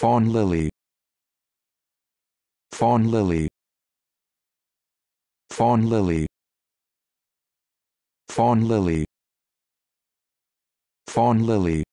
Fawn lily. Fawn lily. Fawn lily. Fawn lily. Fawn lily.